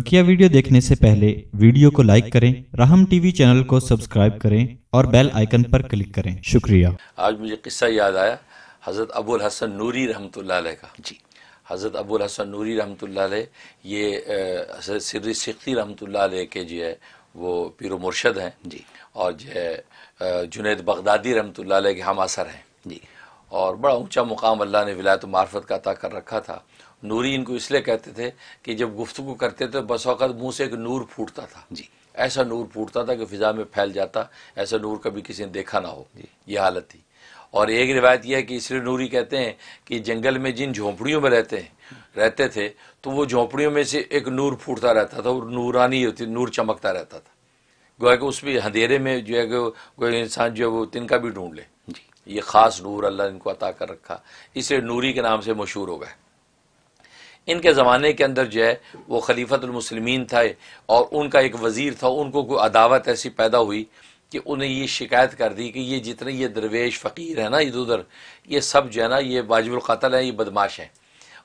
बकिया वीडियो देखने से पहले वीडियो को लाइक करें राहम टीवी चैनल को सब्सक्राइब करें और बेल आइकन पर क्लिक करें शुक्रिया आज मुझे किस्सा याद आया हज़रत अबुल हसन नूरी रहमत का जी हज़रत अबुल हसन नूरी रहमत ये हज़रत सिख्ती रहमत के जो है वो पीर मुर्शद हैं जी और जो है जुनेद बगदादी रहमत के हम असर हैं जी और बड़ा ऊंचा मुकाम अल्लाह ने विलायत मार्फत का अता कर रखा था नूरी इनको इसलिए कहते थे कि जब गुफ्तु करते थे बस वक्त मुँह से एक नूर फूटता था जी ऐसा नूर फूटता था कि फ़िज़ा में फैल जाता ऐसा नूर कभी किसी ने देखा ना हो ये हालत थी और एक रिवायत यह है कि इसलिए नूरी कहते हैं कि जंगल में जिन झोंपड़ियों में रहते हैं रहते थे तो वो झोंपड़ियों में से एक नूर फूटता रहता था और नूरानी होती नूर चमकता रहता था गोया कि उसमें अंधेरे में जो है कि कोई इंसान जो है वो तिनका भी ढूंढ ले जी ये ख़ास नूर अल्लाह इनको अता कर रखा इसलिए नूरी के नाम से मशहूर हो गए इनके ज़माने के अंदर जो है वो खलीफतमसलमिन था और उनका एक वज़ीर था उनको कोई अदावत ऐसी पैदा हुई कि उन्हें ये शिकायत कर दी कि ये जितने ये दरवेश फ़कीर हैं ना इधर उधर ये सब जो है ना ये कतल हैं ये बदमाश हैं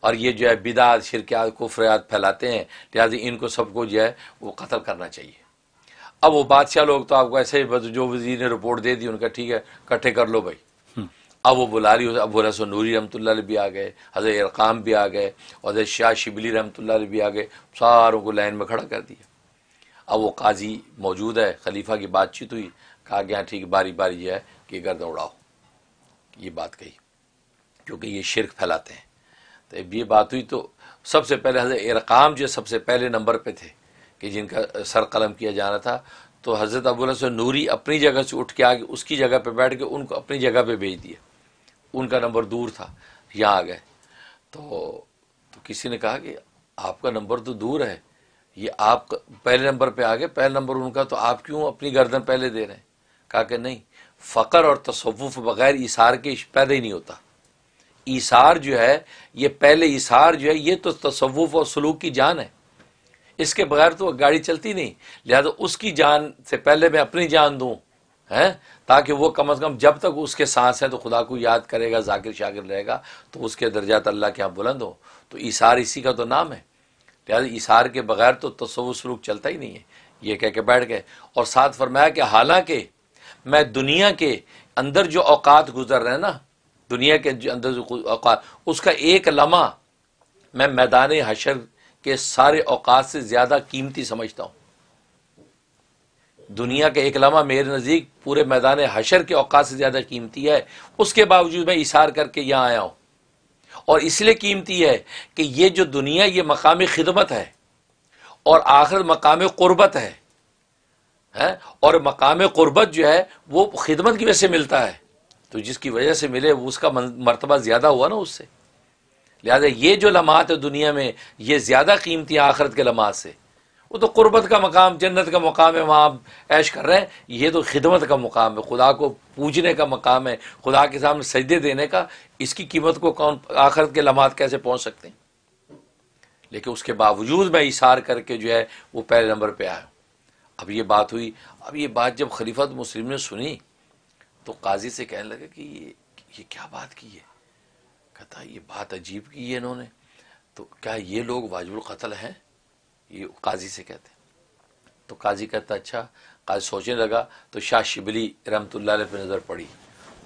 और ये जो है बिदात शिरकियात कुफरियात फैलाते हैं लिहाजा इनको सबको जो है वो कत्ल करना चाहिए अब वो बादशाह लोग तो आपको ऐसे ही जो वजीर ने रिपोर्ट दे दी उनका ठीक है इकट्ठे कर लो भाई अब वो बुलारी अब वो रसो नूरी रमत भी आ गए हज़र अरकाम भी आ गए और हज़र शाह शिबली रमत भी आ गए सारों को लाइन में खड़ा कर दिया अब वो काजी मौजूद है खलीफा की बातचीत हुई कहा गया ठीक बारी बारी यह है कि गर्दन उड़ाओ ये बात कही क्योंकि ये शिरक फैलाते हैं तो अब ये बात हुई तो सबसे पहले हज़रत अरकाम जो सबसे पहले नंबर पर थे कि जिनका सर कलम किया जाना था तो हज़रत अबू नूरी अपनी जगह से उठ के आगे उसकी जगह पर बैठ के उनको अपनी जगह पर भेज दिया उनका नंबर दूर था यहाँ आ गए तो तो किसी ने कहा कि आपका नंबर तो दूर है ये आप पहले नंबर पे आ गए पहले नंबर उनका तो आप क्यों अपनी गर्दन पहले दे रहे हैं कहा कि नहीं फ़कर और तसवुफ़ बग़ैर इशार के पैदा ही नहीं होता इशार जो है ये पहले इशार जो है ये तो तसवुफ़ और सलूक की जान है इसके बगैर तो गाड़ी चलती नहीं लिहाजा उसकी जान से पहले मैं अपनी जान दूँ हैं ताकि वो कम अज़ कम जब तक उसके सांस हैं तो खुदा को याद करेगा जाकिर शाकिर रहेगा तो उसके दर्जात अल्लाह के यहाँ बुलंद हो तो इशार इसी का तो नाम है लिहाजा इशार के बगैर तो तस्वुर सलूक चलता ही नहीं है ये कह के बैठ गए और साथ फरमाया कि हालांकि मैं दुनिया के अंदर जो औकात गुजर रहे हैं ना दुनिया के अंदर जो औकात उसका एक लम्हा मैं मैदान हशर के सारे औकात से ज़्यादा कीमती समझता हूँ दुनिया के एक लम्हा मेरे नज़दीक पूरे मैदान हशर के औकात से ज़्यादा कीमती है उसके बावजूद मैं इशार करके यहाँ आया हूँ और इसलिए कीमती है कि ये जो दुनिया ये मकामी खिदमत है और आखिर मकाम क़ुरबत है हैं और मकाम क़ुरबत जो है वो खिदमत की वजह से मिलता है तो जिसकी वजह से मिले उसका मरतबा ज़्यादा हुआ ना उससे लिहाजा ये जो लम्हात है दुनिया में ये ज़्यादा कीमती है आखरत के लमात से वो तो कुर्बत का मकाम जन्नत का मकाम है वहाँ ऐश कर रहे हैं ये तो खिदमत का मकाम है खुदा को पूजने का मकाम है खुदा के सामने सजदे देने का इसकी कीमत को कौन आखरत के लम्हात कैसे पहुँच सकते हैं लेकिन उसके बावजूद मैं इशार करके जो है वो पहले नंबर पर आया अब ये बात हुई अब ये बात जब खलीफत मुस्लिम ने सुनी तो काजी से कहने लगे कि ये ये क्या बात की है कहता ये बात अजीब की है इन्होंने तो क्या ये लोग वाजबुल कत्ल हैं ये काजी से कहते हैं तो काजी कहता अच्छा काजी सोचने लगा तो शाह शिबली रमतुल्ला पर नज़र पड़ी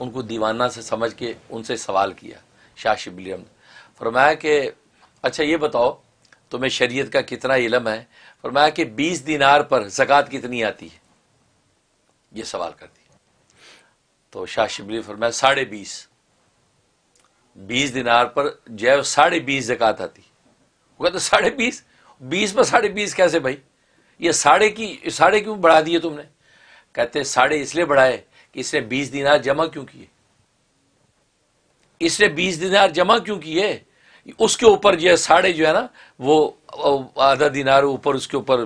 उनको दीवाना से समझ के उनसे सवाल किया शाह शिबली रम फरमाया कि अच्छा ये बताओ तुम्हें शरीयत का कितना इलम है फरमाया कि बीस दिनार पर जक़ात कितनी आती है ये सवाल कर दिया तो शाह शिबली फरमाया साढ़े बीस बीस दिनार पर जैव साढ़े बीस जक़ात आती वो कहते साढ़े बीस बीस पर साढ़े बीस कैसे भाई ये साढ़े की साढ़े क्यों बढ़ा दिए तुमने कहते साढ़े इसलिए बढ़ाए कि इसने बीस दिनार जमा क्यों किए इसने बीस दिनार जमा क्यों किए उसके ऊपर जो है साढ़े जो है ना वो आधा दिनार ऊपर उसके ऊपर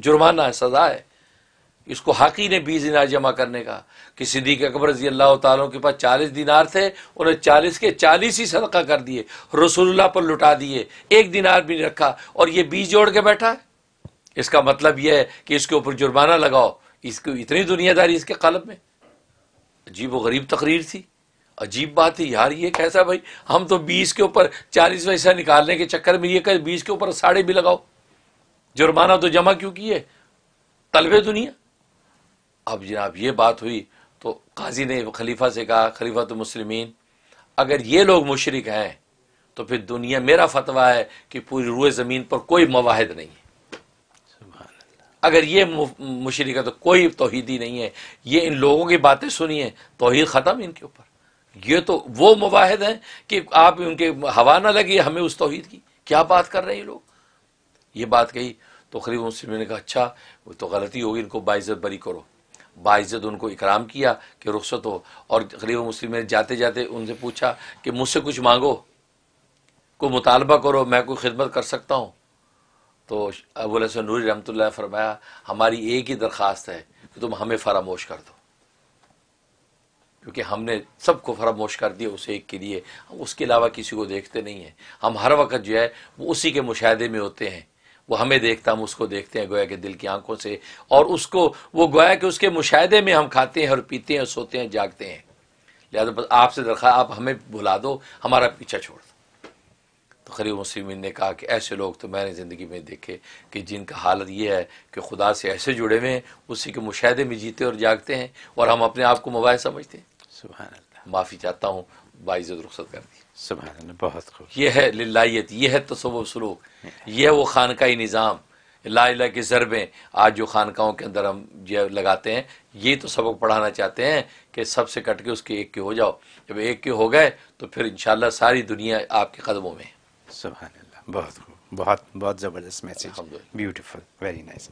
जुर्माना है सजा है इसको हक ने बीस दिनार जमा करने का कि सिद्दीक अकबर रजी अल्लाह तारों के पास चालीस दिनार थे उन्हें चालीस के चालीस ही सदका कर दिए रसुल्ला पर लुटा दिए एक दिनार भी नहीं रखा और ये बीस जोड़ के बैठा है इसका मतलब यह है कि इसके ऊपर जुर्माना लगाओ इसको इतनी दुनियादारी इसके कलब में अजीब व गरीब तकरीर थी अजीब बात थी यार ये कैसा भाई हम तो बीस के ऊपर चालीस पैसा निकालने के चक्कर में ये कह बीस के ऊपर साढ़े भी लगाओ जुर्माना तो जमा क्यों किए तलबे दुनिया अब जनाब ये बात हुई तो काजी ने खलीफा से कहा खलीफा तो मुसलमिन अगर ये लोग मुशरक हैं तो फिर दुनिया मेरा फतवा है कि पूरी रुए ज़मीन पर कोई मवाहद नहीं है अगर ये मुशरक है तो कोई तोहिदी नहीं है ये इन लोगों की बातें सुनिए तोहद ख़त्म इनके ऊपर ये तो वो मवाहद हैं कि आप उनके हवा ना लगी हमें उस तोहिद की क्या बात कर रहे हैं ये लोग ये बात कही तो खरीब मुस्लिम ने कहा अच्छा वो तो गलती होगी इनको बाइज़त बरी करो बाइज़त उनको इकराम किया कि रुख्सत हो और गरीब मुस्लिम ने जाते जाते उनसे पूछा कि मुझसे कुछ मांगो को मुतालबा करो मैं कोई खिदमत कर सकता हूँ तो अबुल हसन नूरी रमतल्ला फरमाया हमारी एक ही दरख्वास्त है कि तुम हमें फरामोश कर दो क्योंकि हमने सबको फरामोश कर दिया उस एक के लिए हम उसके अलावा किसी को देखते नहीं हैं हम हर वक्त जो है वो उसी के मुशाहे में होते हैं वो हमें देखता हम उसको देखते हैं गोया के दिल की आंखों से और उसको वो गोया कि उसके मुशाहदे में हम खाते हैं और पीते हैं और सोते हैं जागते हैं लिहाजा बस आपसे दरख्वा आप हमें भुला दो हमारा पीछा छोड़ दो तो खरीब मुस्लिमीन ने कहा कि ऐसे लोग तो मैंने ज़िंदगी में देखे कि जिनका हालत यह है कि खुदा से ऐसे जुड़े हुए हैं उसी के मुशाहदे में जीते और जागते हैं और हम अपने आप को मोबाइल समझते हैं सुबह माफ़ी चाहता हूँ बाइज़ रुख्सत कर दी सुबह बहुत यह है लाइत यह है तसव सलूक यह वो खानकाई निज़ाम ला ला के जरबे आज जो खानकाओं के अंदर हम जो लगाते हैं ये तो सबक पढ़ाना चाहते हैं कि सबसे कट के उसके एक के हो जाओ जब एक के हो गए तो फिर इन सारी दुनिया आपके कदमों में सुबह बहुत खूब बहुत बहुत ज़बरदस्त मैसेज ब्यूटीफुल वेरी नाइस